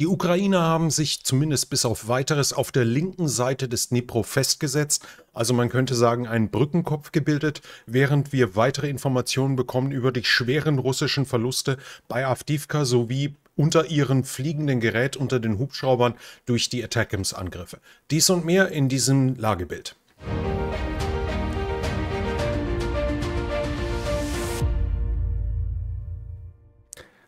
Die Ukrainer haben sich zumindest bis auf weiteres auf der linken Seite des Dnipro festgesetzt, also man könnte sagen einen Brückenkopf gebildet, während wir weitere Informationen bekommen über die schweren russischen Verluste bei Avdivka sowie unter ihrem fliegenden Gerät unter den Hubschraubern durch die Attackams-Angriffe. Dies und mehr in diesem Lagebild.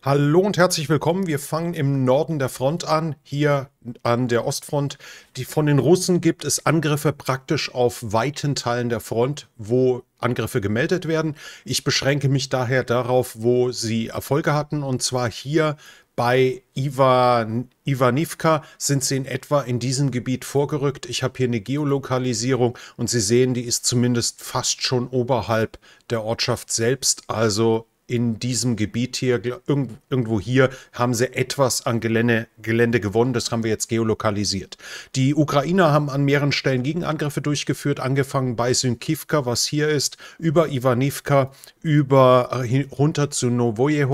Hallo und herzlich willkommen. Wir fangen im Norden der Front an, hier an der Ostfront. Die, von den Russen gibt es Angriffe praktisch auf weiten Teilen der Front, wo Angriffe gemeldet werden. Ich beschränke mich daher darauf, wo sie Erfolge hatten, und zwar hier bei Ivan, Ivanivka sind sie in etwa in diesem Gebiet vorgerückt. Ich habe hier eine Geolokalisierung und Sie sehen, die ist zumindest fast schon oberhalb der Ortschaft selbst, also in diesem Gebiet hier, irgendwo hier, haben sie etwas an Gelände, Gelände gewonnen. Das haben wir jetzt geolokalisiert. Die Ukrainer haben an mehreren Stellen Gegenangriffe durchgeführt, angefangen bei Synkivka, was hier ist, über Ivanivka, über äh, runter zu novoje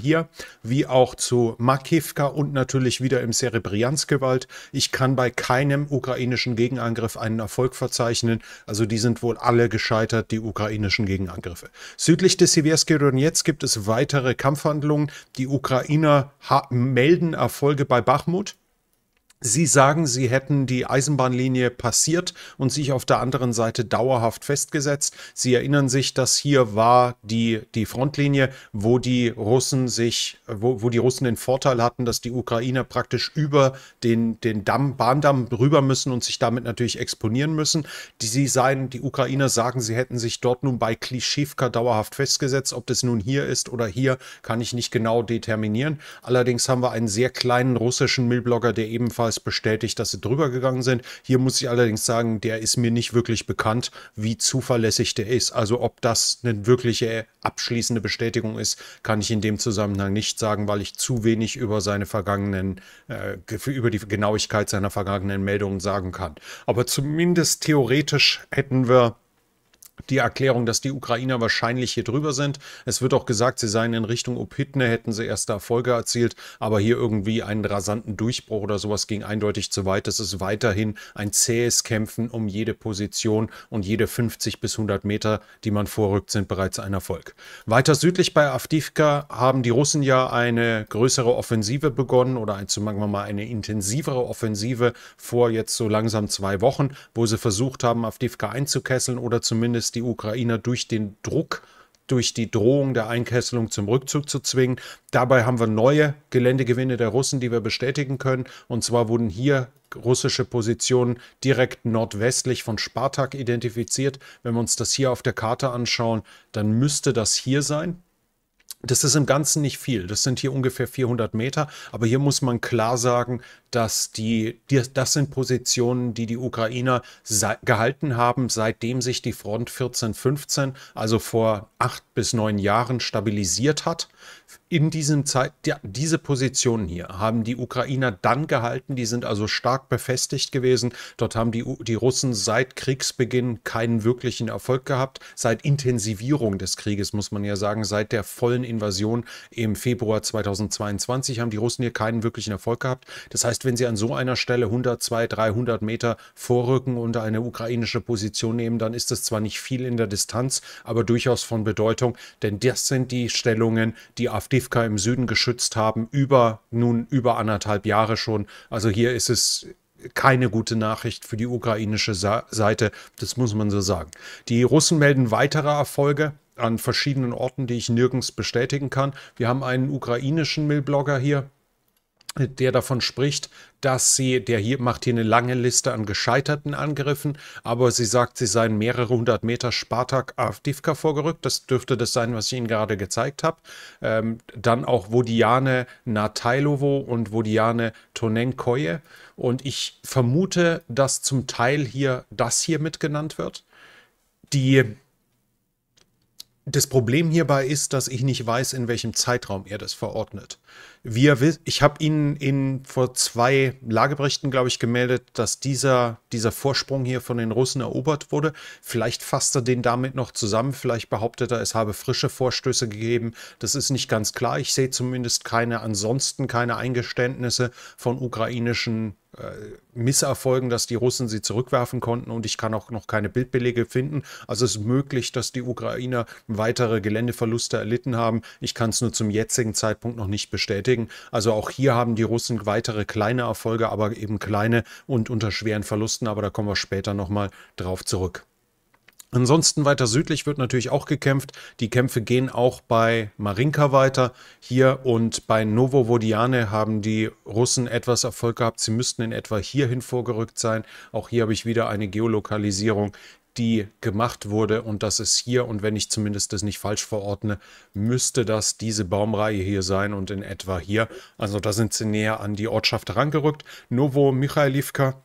hier, wie auch zu Makivka und natürlich wieder im Serebriansk-Gewalt. Ich kann bei keinem ukrainischen Gegenangriff einen Erfolg verzeichnen. Also die sind wohl alle gescheitert, die ukrainischen Gegenangriffe. Südlich des Siversky-Donetsk jetzt gibt es weitere Kampfhandlungen. Die Ukrainer melden Erfolge bei Bachmut. Sie sagen, Sie hätten die Eisenbahnlinie passiert und sich auf der anderen Seite dauerhaft festgesetzt. Sie erinnern sich, dass hier war die, die Frontlinie, wo die Russen sich, wo, wo die Russen den Vorteil hatten, dass die Ukrainer praktisch über den, den Damm, Bahndamm rüber müssen und sich damit natürlich exponieren müssen. Die, sie seien, die Ukrainer sagen, sie hätten sich dort nun bei Klischewka dauerhaft festgesetzt. Ob das nun hier ist oder hier, kann ich nicht genau determinieren. Allerdings haben wir einen sehr kleinen russischen Millblogger, der ebenfalls ist bestätigt, dass sie drüber gegangen sind. Hier muss ich allerdings sagen, der ist mir nicht wirklich bekannt, wie zuverlässig der ist. Also ob das eine wirkliche äh, abschließende Bestätigung ist, kann ich in dem Zusammenhang nicht sagen, weil ich zu wenig über seine vergangenen, äh, über die Genauigkeit seiner vergangenen Meldungen sagen kann. Aber zumindest theoretisch hätten wir die Erklärung, dass die Ukrainer wahrscheinlich hier drüber sind. Es wird auch gesagt, sie seien in Richtung Opitne, hätten sie erste Erfolge erzielt, aber hier irgendwie einen rasanten Durchbruch oder sowas ging eindeutig zu weit. Es ist weiterhin ein zähes Kämpfen um jede Position und jede 50 bis 100 Meter, die man vorrückt, sind bereits ein Erfolg. Weiter südlich bei Avdivka haben die Russen ja eine größere Offensive begonnen oder ein, sagen wir mal eine intensivere Offensive vor jetzt so langsam zwei Wochen, wo sie versucht haben, Avdivka einzukesseln oder zumindest es, die Ukrainer durch den Druck durch die Drohung der Einkesselung zum Rückzug zu zwingen. Dabei haben wir neue Geländegewinne der Russen, die wir bestätigen können. Und zwar wurden hier russische Positionen direkt nordwestlich von Spartak identifiziert. Wenn wir uns das hier auf der Karte anschauen, dann müsste das hier sein. Das ist im Ganzen nicht viel. Das sind hier ungefähr 400 Meter. Aber hier muss man klar sagen, dass die, die das sind Positionen, die die Ukrainer gehalten haben, seitdem sich die Front 1415, also vor acht bis neun Jahren, stabilisiert hat in diesem Zeit, ja, diese Positionen hier haben die Ukrainer dann gehalten, die sind also stark befestigt gewesen. Dort haben die, die Russen seit Kriegsbeginn keinen wirklichen Erfolg gehabt. Seit Intensivierung des Krieges, muss man ja sagen, seit der vollen Invasion im Februar 2022 haben die Russen hier keinen wirklichen Erfolg gehabt. Das heißt, wenn sie an so einer Stelle 100, 200, 300 Meter vorrücken und eine ukrainische Position nehmen, dann ist das zwar nicht viel in der Distanz, aber durchaus von Bedeutung, denn das sind die Stellungen, die Avdivka im Süden geschützt haben, über nun über anderthalb Jahre schon. Also hier ist es keine gute Nachricht für die ukrainische Seite, das muss man so sagen. Die Russen melden weitere Erfolge an verschiedenen Orten, die ich nirgends bestätigen kann. Wir haben einen ukrainischen Millblogger hier, der davon spricht, dass sie, der hier macht hier eine lange Liste an gescheiterten Angriffen, aber sie sagt, sie seien mehrere hundert Meter Spartak Avdivka vorgerückt. Das dürfte das sein, was ich Ihnen gerade gezeigt habe. Ähm, dann auch Wodiane Natailovo und Wodiane Tonenkoje. Und ich vermute, dass zum Teil hier das hier mitgenannt wird. Die das Problem hierbei ist, dass ich nicht weiß, in welchem Zeitraum er das verordnet. Wir, ich habe Ihnen in, vor zwei Lageberichten, glaube ich, gemeldet, dass dieser, dieser Vorsprung hier von den Russen erobert wurde. Vielleicht fasst er den damit noch zusammen. Vielleicht behauptet er, es habe frische Vorstöße gegeben. Das ist nicht ganz klar. Ich sehe zumindest keine, ansonsten keine Eingeständnisse von ukrainischen äh, Misserfolgen, dass die Russen sie zurückwerfen konnten und ich kann auch noch keine Bildbelege finden. Also es ist möglich, dass die Ukrainer weitere Geländeverluste erlitten haben. Ich kann es nur zum jetzigen Zeitpunkt noch nicht bestätigen. Also auch hier haben die Russen weitere kleine Erfolge, aber eben kleine und unter schweren Verlusten, aber da kommen wir später nochmal drauf zurück. Ansonsten weiter südlich wird natürlich auch gekämpft. Die Kämpfe gehen auch bei Marinka weiter. Hier und bei Novovodiane haben die Russen etwas Erfolg gehabt. Sie müssten in etwa hierhin vorgerückt sein. Auch hier habe ich wieder eine Geolokalisierung, die gemacht wurde. Und das ist hier, und wenn ich zumindest das nicht falsch verordne, müsste das diese Baumreihe hier sein und in etwa hier. Also da sind sie näher an die Ortschaft herangerückt. Novo Michailivka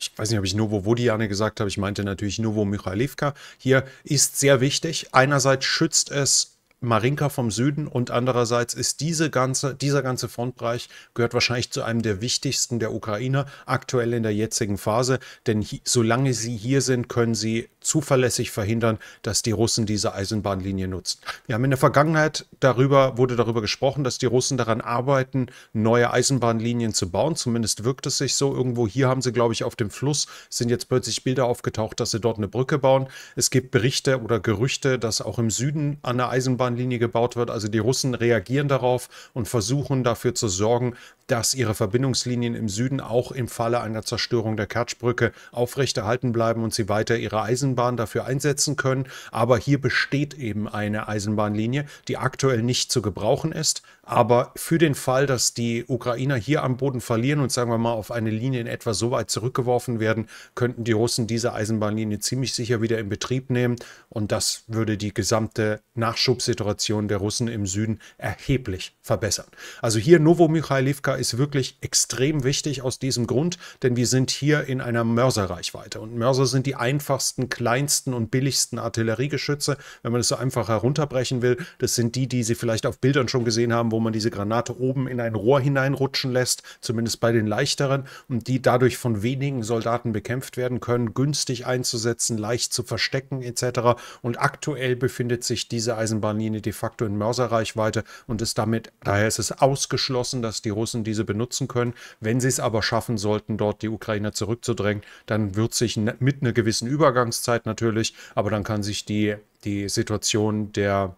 ich weiß nicht, ob ich Novo Vodiane gesagt habe, ich meinte natürlich Novo Michailivka, hier ist sehr wichtig. Einerseits schützt es Marinka vom Süden und andererseits ist diese ganze, dieser ganze Frontbereich gehört wahrscheinlich zu einem der wichtigsten der Ukrainer aktuell in der jetzigen Phase, denn hi, solange sie hier sind, können sie zuverlässig verhindern, dass die Russen diese Eisenbahnlinie nutzen. Wir haben in der Vergangenheit darüber wurde darüber gesprochen, dass die Russen daran arbeiten, neue Eisenbahnlinien zu bauen. Zumindest wirkt es sich so irgendwo. Hier haben sie glaube ich auf dem Fluss sind jetzt plötzlich Bilder aufgetaucht, dass sie dort eine Brücke bauen. Es gibt Berichte oder Gerüchte, dass auch im Süden an der Eisenbahn Eisenbahnlinie gebaut wird. Also die Russen reagieren darauf und versuchen dafür zu sorgen, dass ihre Verbindungslinien im Süden auch im Falle einer Zerstörung der Kertschbrücke aufrechterhalten bleiben und sie weiter ihre Eisenbahn dafür einsetzen können. Aber hier besteht eben eine Eisenbahnlinie, die aktuell nicht zu gebrauchen ist. Aber für den Fall, dass die Ukrainer hier am Boden verlieren und sagen wir mal auf eine Linie in etwa so weit zurückgeworfen werden, könnten die Russen diese Eisenbahnlinie ziemlich sicher wieder in Betrieb nehmen. Und das würde die gesamte Nachschubsituation Situation der Russen im Süden erheblich verbessern. Also hier Novomichailivka ist wirklich extrem wichtig aus diesem Grund, denn wir sind hier in einer Mörserreichweite. Und Mörser sind die einfachsten, kleinsten und billigsten Artilleriegeschütze. Wenn man es so einfach herunterbrechen will, das sind die, die Sie vielleicht auf Bildern schon gesehen haben, wo man diese Granate oben in ein Rohr hineinrutschen lässt, zumindest bei den leichteren, und die dadurch von wenigen Soldaten bekämpft werden können, günstig einzusetzen, leicht zu verstecken etc. Und aktuell befindet sich diese Eisenbahnlinie Ukraine de facto in Mörserreichweite und ist damit, daher ist es ausgeschlossen, dass die Russen diese benutzen können. Wenn sie es aber schaffen sollten, dort die Ukraine zurückzudrängen, dann wird sich ne, mit einer gewissen Übergangszeit natürlich, aber dann kann sich die, die Situation der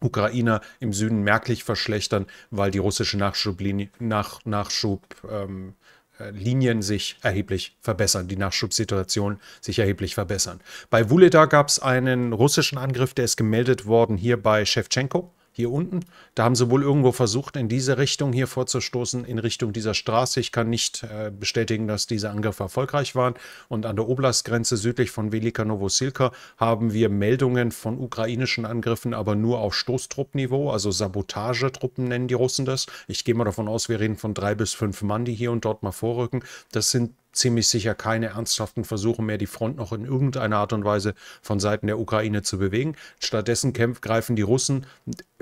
Ukrainer im Süden merklich verschlechtern, weil die russische Nachschublinie, nach, Nachschub, ähm, äh, Linien sich erheblich verbessern, die Nachschubsituationen sich erheblich verbessern. Bei Wuleda gab es einen russischen Angriff, der ist gemeldet worden hier bei Shevchenko hier unten. Da haben sie wohl irgendwo versucht, in diese Richtung hier vorzustoßen, in Richtung dieser Straße. Ich kann nicht äh, bestätigen, dass diese Angriffe erfolgreich waren. Und an der Oblastgrenze südlich von Velika Novosilka haben wir Meldungen von ukrainischen Angriffen, aber nur auf Stoßtruppniveau, also Sabotagetruppen nennen die Russen das. Ich gehe mal davon aus, wir reden von drei bis fünf Mann, die hier und dort mal vorrücken. Das sind ziemlich sicher keine ernsthaften Versuche mehr, die Front noch in irgendeiner Art und Weise von Seiten der Ukraine zu bewegen. Stattdessen kämpf, greifen die Russen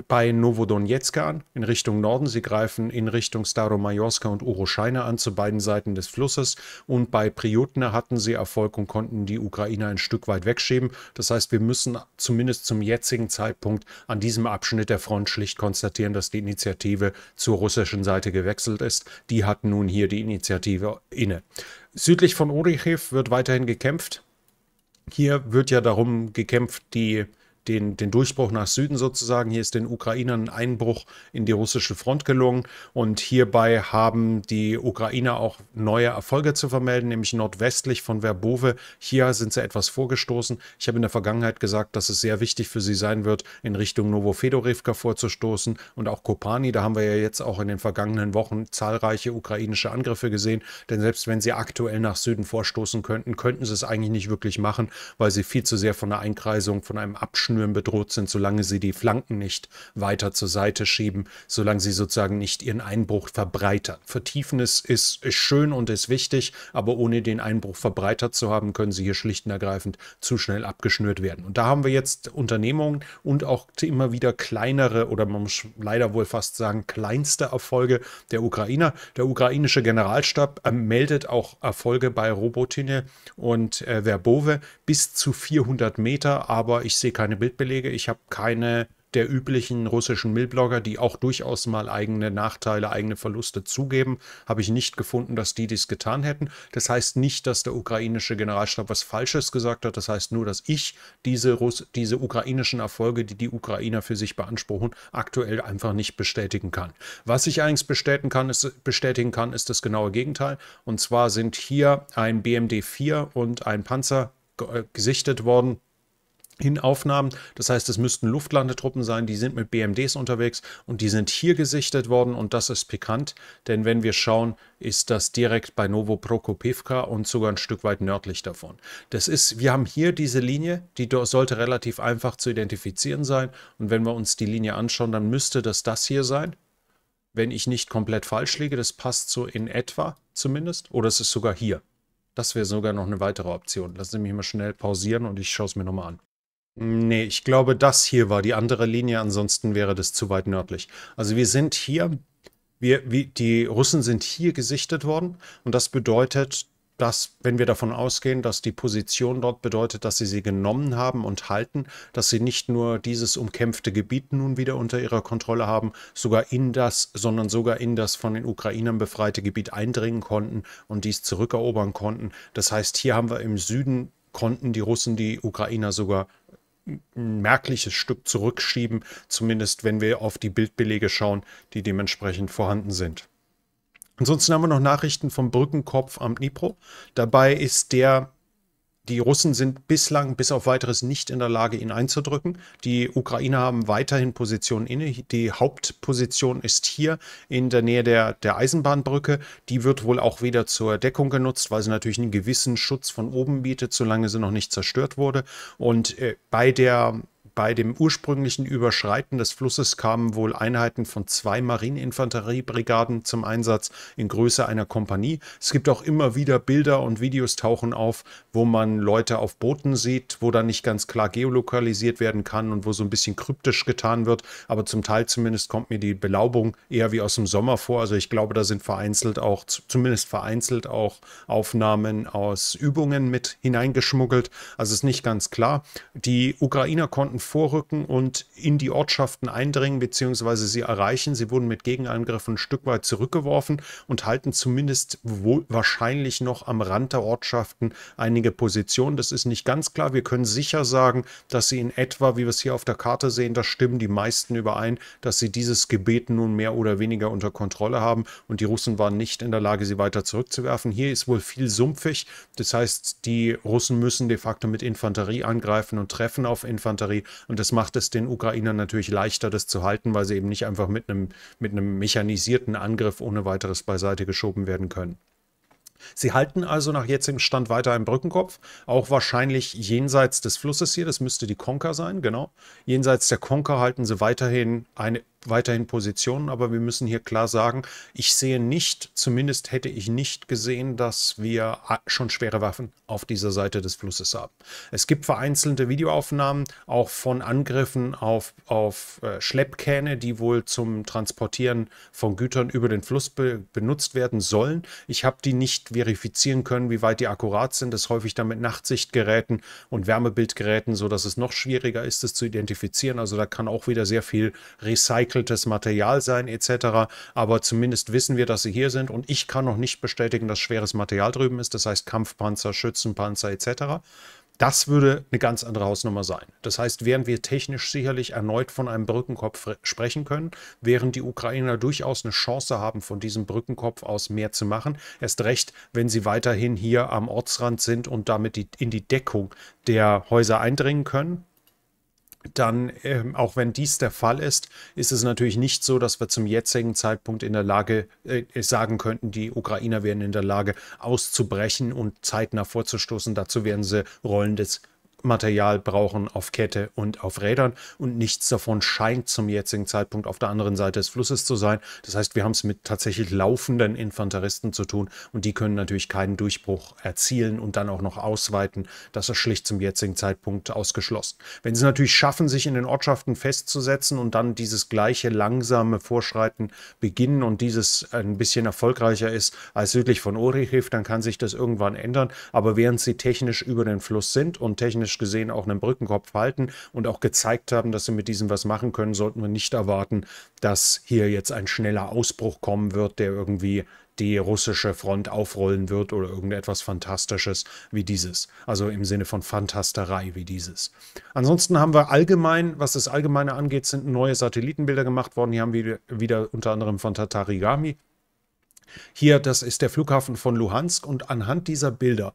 bei Novodonetsk an, in Richtung Norden. Sie greifen in Richtung Staromajorska und Uroscheina an, zu beiden Seiten des Flusses. Und bei Priutne hatten sie Erfolg und konnten die Ukraine ein Stück weit wegschieben. Das heißt, wir müssen zumindest zum jetzigen Zeitpunkt an diesem Abschnitt der Front schlicht konstatieren, dass die Initiative zur russischen Seite gewechselt ist. Die hat nun hier die Initiative inne. Südlich von Orichev wird weiterhin gekämpft. Hier wird ja darum gekämpft, die den, den Durchbruch nach Süden sozusagen. Hier ist den Ukrainern ein Einbruch in die russische Front gelungen und hierbei haben die Ukrainer auch neue Erfolge zu vermelden, nämlich nordwestlich von Verbove. Hier sind sie etwas vorgestoßen. Ich habe in der Vergangenheit gesagt, dass es sehr wichtig für sie sein wird, in Richtung Novofedorivka vorzustoßen und auch Kopani. Da haben wir ja jetzt auch in den vergangenen Wochen zahlreiche ukrainische Angriffe gesehen, denn selbst wenn sie aktuell nach Süden vorstoßen könnten, könnten sie es eigentlich nicht wirklich machen, weil sie viel zu sehr von der Einkreisung, von einem Abschnitt Zündschnüren bedroht sind, solange sie die Flanken nicht weiter zur Seite schieben, solange sie sozusagen nicht ihren Einbruch verbreitern. Vertiefen ist, ist, ist schön und ist wichtig, aber ohne den Einbruch verbreitert zu haben, können sie hier schlicht und ergreifend zu schnell abgeschnürt werden. Und da haben wir jetzt Unternehmungen und auch immer wieder kleinere oder man muss leider wohl fast sagen kleinste Erfolge der Ukrainer. Der ukrainische Generalstab äh, meldet auch Erfolge bei Robotine und äh, Verbove bis zu 400 Meter, aber ich sehe keine Bildbelege. Ich habe keine der üblichen russischen Millblogger, die auch durchaus mal eigene Nachteile, eigene Verluste zugeben, habe ich nicht gefunden, dass die dies getan hätten. Das heißt nicht, dass der ukrainische Generalstab was Falsches gesagt hat. Das heißt nur, dass ich diese, Russ diese ukrainischen Erfolge, die die Ukrainer für sich beanspruchen, aktuell einfach nicht bestätigen kann. Was ich allerdings bestätigen kann, ist, bestätigen kann, ist das genaue Gegenteil. Und zwar sind hier ein BMD-4 und ein Panzer äh, gesichtet worden in Aufnahmen. Das heißt, es müssten Luftlandetruppen sein, die sind mit BMDs unterwegs und die sind hier gesichtet worden und das ist pikant, denn wenn wir schauen, ist das direkt bei Novo Prokopivka und sogar ein Stück weit nördlich davon. Das ist, wir haben hier diese Linie, die sollte relativ einfach zu identifizieren sein und wenn wir uns die Linie anschauen, dann müsste das das hier sein. Wenn ich nicht komplett falsch liege, das passt so in etwa zumindest oder es ist sogar hier. Das wäre sogar noch eine weitere Option. Lassen Sie mich mal schnell pausieren und ich schaue es mir nochmal an. Nee, ich glaube, das hier war die andere Linie, ansonsten wäre das zu weit nördlich. Also wir sind hier, wir, wir, die Russen sind hier gesichtet worden und das bedeutet, dass, wenn wir davon ausgehen, dass die Position dort bedeutet, dass sie sie genommen haben und halten, dass sie nicht nur dieses umkämpfte Gebiet nun wieder unter ihrer Kontrolle haben, sogar in das, sondern sogar in das von den Ukrainern befreite Gebiet eindringen konnten und dies zurückerobern konnten. Das heißt, hier haben wir im Süden konnten die Russen die Ukrainer sogar ein merkliches Stück zurückschieben, zumindest wenn wir auf die Bildbelege schauen, die dementsprechend vorhanden sind. Ansonsten haben wir noch Nachrichten vom Brückenkopf am Dnipro. Dabei ist der die Russen sind bislang bis auf weiteres nicht in der Lage, ihn einzudrücken. Die Ukrainer haben weiterhin Positionen inne. Die Hauptposition ist hier in der Nähe der, der Eisenbahnbrücke. Die wird wohl auch wieder zur Deckung genutzt, weil sie natürlich einen gewissen Schutz von oben bietet, solange sie noch nicht zerstört wurde. Und äh, bei der bei dem ursprünglichen Überschreiten des Flusses kamen wohl Einheiten von zwei Marineinfanteriebrigaden zum Einsatz in Größe einer Kompanie. Es gibt auch immer wieder Bilder und Videos tauchen auf, wo man Leute auf Booten sieht, wo dann nicht ganz klar geolokalisiert werden kann und wo so ein bisschen kryptisch getan wird. Aber zum Teil zumindest kommt mir die Belaubung eher wie aus dem Sommer vor. Also ich glaube, da sind vereinzelt auch, zumindest vereinzelt auch Aufnahmen aus Übungen mit hineingeschmuggelt. Also ist nicht ganz klar. Die Ukrainer konnten vorrücken und in die Ortschaften eindringen bzw. sie erreichen. Sie wurden mit Gegenangriffen ein Stück weit zurückgeworfen und halten zumindest wohl, wahrscheinlich noch am Rand der Ortschaften einige Positionen. Das ist nicht ganz klar. Wir können sicher sagen, dass sie in etwa, wie wir es hier auf der Karte sehen, da stimmen die meisten überein, dass sie dieses Gebet nun mehr oder weniger unter Kontrolle haben und die Russen waren nicht in der Lage, sie weiter zurückzuwerfen. Hier ist wohl viel sumpfig. Das heißt, die Russen müssen de facto mit Infanterie angreifen und treffen auf Infanterie. Und das macht es den Ukrainern natürlich leichter, das zu halten, weil sie eben nicht einfach mit einem, mit einem mechanisierten Angriff ohne weiteres beiseite geschoben werden können. Sie halten also nach jetzigem Stand weiter einen Brückenkopf, auch wahrscheinlich jenseits des Flusses hier, das müsste die Konka sein, genau. Jenseits der Konka halten sie weiterhin eine weiterhin Positionen, aber wir müssen hier klar sagen, ich sehe nicht, zumindest hätte ich nicht gesehen, dass wir schon schwere Waffen auf dieser Seite des Flusses haben. Es gibt vereinzelte Videoaufnahmen auch von Angriffen auf, auf äh, Schleppkähne, die wohl zum Transportieren von Gütern über den Fluss be benutzt werden sollen. Ich habe die nicht verifizieren können, wie weit die akkurat sind. Das häufig dann mit Nachtsichtgeräten und Wärmebildgeräten, sodass es noch schwieriger ist, es zu identifizieren. Also da kann auch wieder sehr viel Recycling recyceltes Material sein etc. Aber zumindest wissen wir, dass sie hier sind und ich kann noch nicht bestätigen, dass schweres Material drüben ist, das heißt Kampfpanzer, Schützenpanzer etc. Das würde eine ganz andere Hausnummer sein. Das heißt, während wir technisch sicherlich erneut von einem Brückenkopf sprechen können, während die Ukrainer durchaus eine Chance haben, von diesem Brückenkopf aus mehr zu machen, erst recht, wenn sie weiterhin hier am Ortsrand sind und damit die, in die Deckung der Häuser eindringen können, dann, ähm, auch wenn dies der Fall ist, ist es natürlich nicht so, dass wir zum jetzigen Zeitpunkt in der Lage äh, äh sagen könnten, die Ukrainer wären in der Lage auszubrechen und zeitnah vorzustoßen. Dazu wären sie rollendes Material brauchen auf Kette und auf Rädern und nichts davon scheint zum jetzigen Zeitpunkt auf der anderen Seite des Flusses zu sein. Das heißt, wir haben es mit tatsächlich laufenden Infanteristen zu tun und die können natürlich keinen Durchbruch erzielen und dann auch noch ausweiten. Das ist schlicht zum jetzigen Zeitpunkt ausgeschlossen. Wenn sie natürlich schaffen, sich in den Ortschaften festzusetzen und dann dieses gleiche langsame Vorschreiten beginnen und dieses ein bisschen erfolgreicher ist als südlich von Orihif, dann kann sich das irgendwann ändern. Aber während sie technisch über den Fluss sind und technisch taktisch gesehen auch einen Brückenkopf halten und auch gezeigt haben, dass sie mit diesem was machen können, sollten wir nicht erwarten, dass hier jetzt ein schneller Ausbruch kommen wird, der irgendwie die russische Front aufrollen wird oder irgendetwas Fantastisches wie dieses. Also im Sinne von Fantasterei wie dieses. Ansonsten haben wir allgemein, was das Allgemeine angeht, sind neue Satellitenbilder gemacht worden. Hier haben wir wieder unter anderem von Tatarigami hier, das ist der Flughafen von Luhansk und anhand dieser Bilder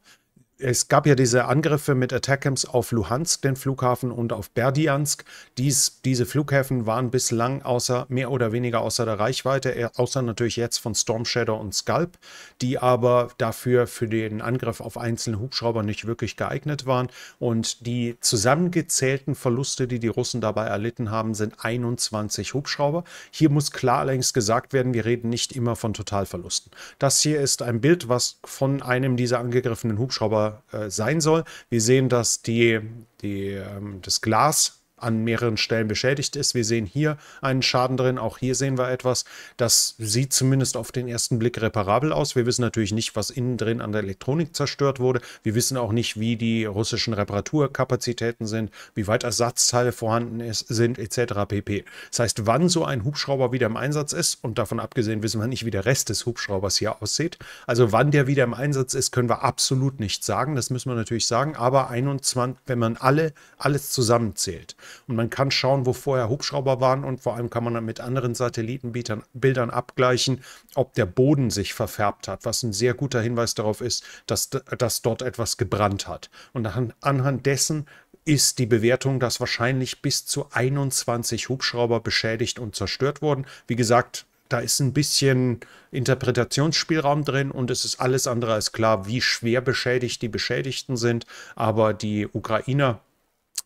es gab ja diese Angriffe mit Attackams auf Luhansk, den Flughafen, und auf Berdiansk. Dies, diese Flughäfen waren bislang außer, mehr oder weniger außer der Reichweite, außer natürlich jetzt von Storm Shadow und Scalp, die aber dafür für den Angriff auf einzelne Hubschrauber nicht wirklich geeignet waren. Und die zusammengezählten Verluste, die die Russen dabei erlitten haben, sind 21 Hubschrauber. Hier muss klar allerdings gesagt werden, wir reden nicht immer von Totalverlusten. Das hier ist ein Bild, was von einem dieser angegriffenen Hubschrauber äh, sein soll. Wir sehen, dass die, die, ähm, das Glas an mehreren Stellen beschädigt ist. Wir sehen hier einen Schaden drin, auch hier sehen wir etwas. Das sieht zumindest auf den ersten Blick reparabel aus. Wir wissen natürlich nicht, was innen drin an der Elektronik zerstört wurde. Wir wissen auch nicht, wie die russischen Reparaturkapazitäten sind, wie weit Ersatzteile vorhanden ist, sind etc. pp. Das heißt, wann so ein Hubschrauber wieder im Einsatz ist und davon abgesehen wissen wir nicht, wie der Rest des Hubschraubers hier aussieht. Also wann der wieder im Einsatz ist, können wir absolut nicht sagen. Das müssen wir natürlich sagen. Aber 21, wenn man alle alles zusammenzählt, und man kann schauen, wo vorher Hubschrauber waren und vor allem kann man dann mit anderen Satellitenbildern abgleichen, ob der Boden sich verfärbt hat, was ein sehr guter Hinweis darauf ist, dass, dass dort etwas gebrannt hat. Und anhand dessen ist die Bewertung, dass wahrscheinlich bis zu 21 Hubschrauber beschädigt und zerstört wurden. Wie gesagt, da ist ein bisschen Interpretationsspielraum drin und es ist alles andere als klar, wie schwer beschädigt die Beschädigten sind. Aber die Ukrainer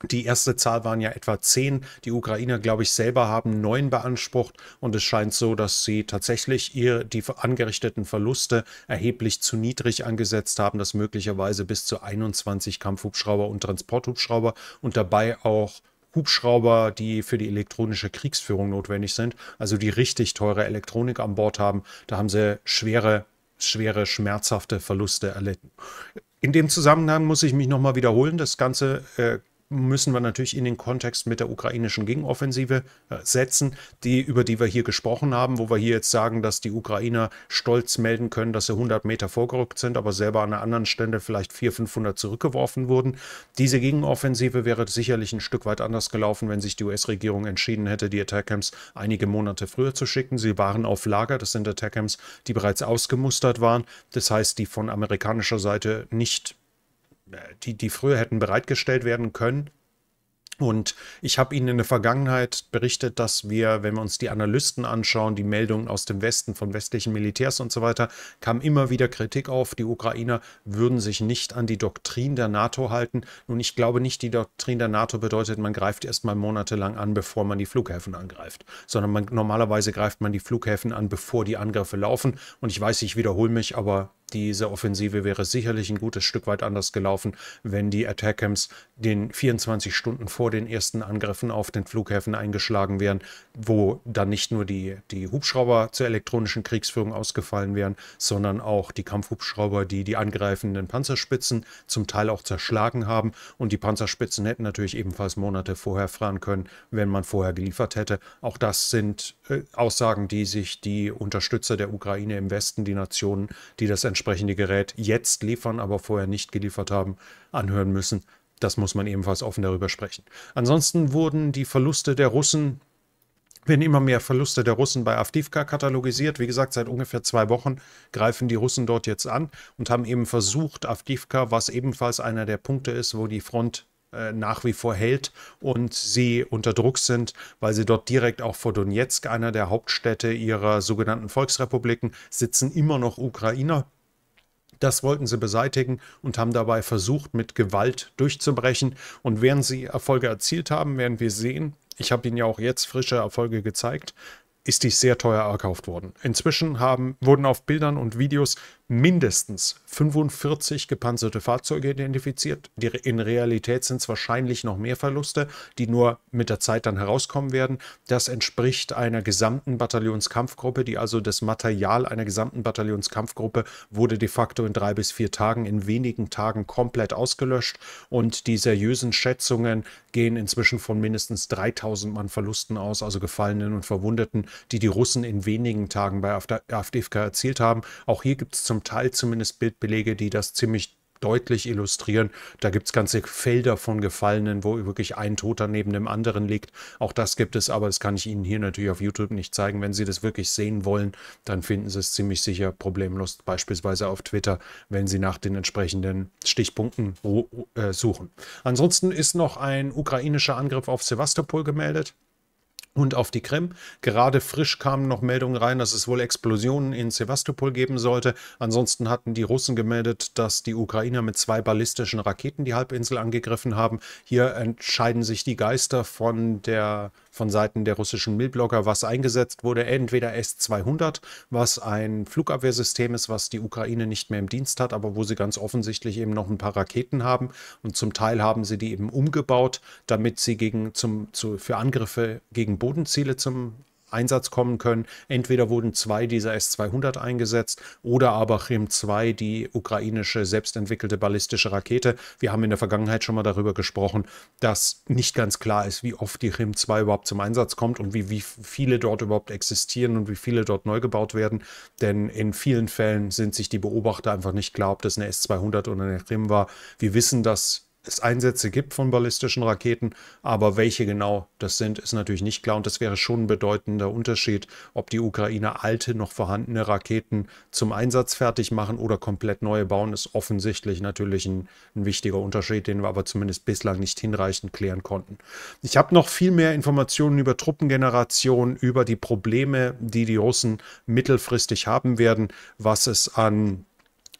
die erste Zahl waren ja etwa zehn. Die Ukrainer, glaube ich, selber haben neun beansprucht. Und es scheint so, dass sie tatsächlich ihr, die angerichteten Verluste erheblich zu niedrig angesetzt haben, dass möglicherweise bis zu 21 Kampfhubschrauber und Transporthubschrauber und dabei auch Hubschrauber, die für die elektronische Kriegsführung notwendig sind, also die richtig teure Elektronik an Bord haben, da haben sie schwere, schwere, schmerzhafte Verluste erlitten. In dem Zusammenhang muss ich mich nochmal wiederholen, das Ganze äh, müssen wir natürlich in den Kontext mit der ukrainischen Gegenoffensive äh, setzen, die, über die wir hier gesprochen haben, wo wir hier jetzt sagen, dass die Ukrainer stolz melden können, dass sie 100 Meter vorgerückt sind, aber selber an einer anderen Stelle vielleicht 400, 500 zurückgeworfen wurden. Diese Gegenoffensive wäre sicherlich ein Stück weit anders gelaufen, wenn sich die US-Regierung entschieden hätte, die Attack-Camps einige Monate früher zu schicken. Sie waren auf Lager, das sind Attack-Camps, die bereits ausgemustert waren. Das heißt, die von amerikanischer Seite nicht äh, die, die früher hätten bereitgestellt werden können. Und ich habe Ihnen in der Vergangenheit berichtet, dass wir, wenn wir uns die Analysten anschauen, die Meldungen aus dem Westen von westlichen Militärs und so weiter, kam immer wieder Kritik auf, die Ukrainer würden sich nicht an die Doktrin der NATO halten. Nun, ich glaube nicht, die Doktrin der NATO bedeutet, man greift erstmal monatelang an, bevor man die Flughäfen angreift, sondern man, normalerweise greift man die Flughäfen an, bevor die Angriffe laufen. Und ich weiß, ich wiederhole mich, aber diese Offensive wäre sicherlich ein gutes Stück weit anders gelaufen, wenn die Attackams den 24 Stunden vor den ersten Angriffen auf den Flughäfen eingeschlagen wären, wo dann nicht nur die, die Hubschrauber zur elektronischen Kriegsführung ausgefallen wären, sondern auch die Kampfhubschrauber, die die angreifenden Panzerspitzen zum Teil auch zerschlagen haben. Und die Panzerspitzen hätten natürlich ebenfalls Monate vorher fahren können, wenn man vorher geliefert hätte. Auch das sind äh, Aussagen, die sich die Unterstützer der Ukraine im Westen, die Nationen, die das entscheiden, entsprechende Gerät jetzt liefern, aber vorher nicht geliefert haben, anhören müssen. Das muss man ebenfalls offen darüber sprechen. Ansonsten wurden die Verluste der Russen, werden immer mehr Verluste der Russen bei Avdivka katalogisiert. Wie gesagt, seit ungefähr zwei Wochen greifen die Russen dort jetzt an und haben eben versucht, Avdivka, was ebenfalls einer der Punkte ist, wo die Front äh, nach wie vor hält und sie unter Druck sind, weil sie dort direkt auch vor Donetsk, einer der Hauptstädte ihrer sogenannten Volksrepubliken, sitzen immer noch Ukrainer. Das wollten sie beseitigen und haben dabei versucht, mit Gewalt durchzubrechen. Und während sie Erfolge erzielt haben, werden wir sehen, ich habe Ihnen ja auch jetzt frische Erfolge gezeigt, ist dies sehr teuer erkauft worden. Inzwischen haben, wurden auf Bildern und Videos mindestens 45 gepanzerte Fahrzeuge identifiziert. In Realität sind es wahrscheinlich noch mehr Verluste, die nur mit der Zeit dann herauskommen werden. Das entspricht einer gesamten Bataillonskampfgruppe, die also das Material einer gesamten Bataillonskampfgruppe wurde de facto in drei bis vier Tagen, in wenigen Tagen komplett ausgelöscht. Und die seriösen Schätzungen gehen inzwischen von mindestens 3000 Mann Verlusten aus, also Gefallenen und Verwundeten, die die Russen in wenigen Tagen bei Avdivka erzielt haben. Auch hier gibt es zum Teil zumindest Bildbelege, die das ziemlich deutlich illustrieren. Da gibt es ganze Felder von Gefallenen, wo wirklich ein Toter neben dem anderen liegt. Auch das gibt es, aber das kann ich Ihnen hier natürlich auf YouTube nicht zeigen. Wenn Sie das wirklich sehen wollen, dann finden Sie es ziemlich sicher problemlos, beispielsweise auf Twitter, wenn Sie nach den entsprechenden Stichpunkten äh, suchen. Ansonsten ist noch ein ukrainischer Angriff auf Sevastopol gemeldet und auf die Krim. Gerade frisch kamen noch Meldungen rein, dass es wohl Explosionen in Sevastopol geben sollte. Ansonsten hatten die Russen gemeldet, dass die Ukrainer mit zwei ballistischen Raketen die Halbinsel angegriffen haben. Hier entscheiden sich die Geister von der von Seiten der russischen Milblogger, was eingesetzt wurde. Entweder S-200, was ein Flugabwehrsystem ist, was die Ukraine nicht mehr im Dienst hat, aber wo sie ganz offensichtlich eben noch ein paar Raketen haben. Und zum Teil haben sie die eben umgebaut, damit sie gegen, zum, zu, für Angriffe gegen Bodenziele zum Einsatz kommen können. Entweder wurden zwei dieser S-200 eingesetzt oder aber Chem-2, die ukrainische selbstentwickelte ballistische Rakete. Wir haben in der Vergangenheit schon mal darüber gesprochen, dass nicht ganz klar ist, wie oft die Chem-2 überhaupt zum Einsatz kommt und wie, wie viele dort überhaupt existieren und wie viele dort neu gebaut werden. Denn in vielen Fällen sind sich die Beobachter einfach nicht klar, ob das eine S-200 oder eine Chem war. Wir wissen, dass es Einsätze gibt von ballistischen Raketen, aber welche genau das sind, ist natürlich nicht klar und das wäre schon ein bedeutender Unterschied, ob die Ukrainer alte noch vorhandene Raketen zum Einsatz fertig machen oder komplett neue bauen, ist offensichtlich natürlich ein, ein wichtiger Unterschied, den wir aber zumindest bislang nicht hinreichend klären konnten. Ich habe noch viel mehr Informationen über Truppengeneration, über die Probleme, die die Russen mittelfristig haben werden, was es an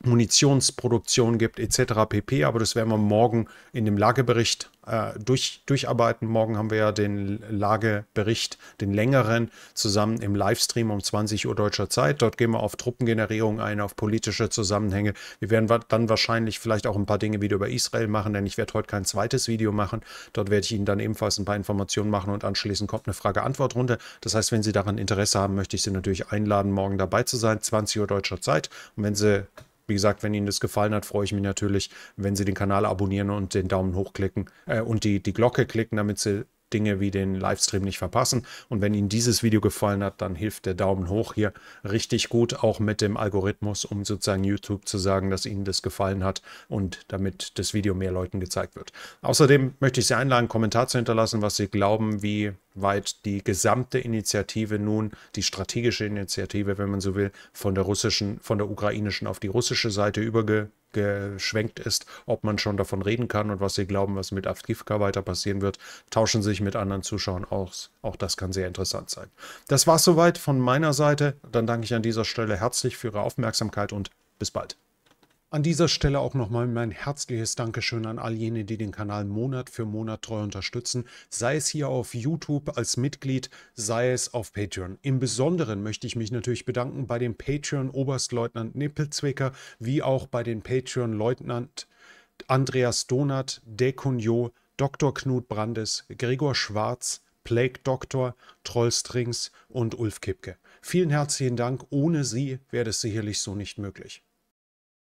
Munitionsproduktion gibt etc. pp. Aber das werden wir morgen in dem Lagebericht äh, durch, durcharbeiten. Morgen haben wir ja den Lagebericht, den längeren, zusammen im Livestream um 20 Uhr deutscher Zeit. Dort gehen wir auf Truppengenerierung ein, auf politische Zusammenhänge. Wir werden dann wahrscheinlich vielleicht auch ein paar Dinge wieder über Israel machen, denn ich werde heute kein zweites Video machen. Dort werde ich Ihnen dann ebenfalls ein paar Informationen machen und anschließend kommt eine Frage-Antwort-Runde. Das heißt, wenn Sie daran Interesse haben, möchte ich Sie natürlich einladen, morgen dabei zu sein, 20 Uhr deutscher Zeit. Und wenn Sie wie gesagt, wenn Ihnen das gefallen hat, freue ich mich natürlich, wenn Sie den Kanal abonnieren und den Daumen hoch klicken äh, und die, die Glocke klicken, damit Sie Dinge wie den Livestream nicht verpassen. Und wenn Ihnen dieses Video gefallen hat, dann hilft der Daumen hoch hier richtig gut, auch mit dem Algorithmus, um sozusagen YouTube zu sagen, dass Ihnen das gefallen hat und damit das Video mehr Leuten gezeigt wird. Außerdem möchte ich Sie einladen, einen Kommentar zu hinterlassen, was Sie glauben, wie weit die gesamte Initiative nun, die strategische Initiative, wenn man so will, von der russischen, von der ukrainischen auf die russische Seite übergegangen geschwenkt ist, ob man schon davon reden kann und was sie glauben, was mit Avdivka weiter passieren wird, tauschen sich mit anderen Zuschauern aus. Auch das kann sehr interessant sein. Das war's soweit von meiner Seite. Dann danke ich an dieser Stelle herzlich für Ihre Aufmerksamkeit und bis bald. An dieser Stelle auch nochmal mein herzliches Dankeschön an all jene, die den Kanal Monat für Monat treu unterstützen, sei es hier auf YouTube als Mitglied, sei es auf Patreon. Im Besonderen möchte ich mich natürlich bedanken bei dem Patreon-Oberstleutnant Nippelzwicker, wie auch bei den Patreon-Leutnant Andreas Donat, Decunio, Dr. Knut Brandes, Gregor Schwarz, Plague Doctor, Trollstrings und Ulf Kipke. Vielen herzlichen Dank. Ohne Sie wäre das sicherlich so nicht möglich.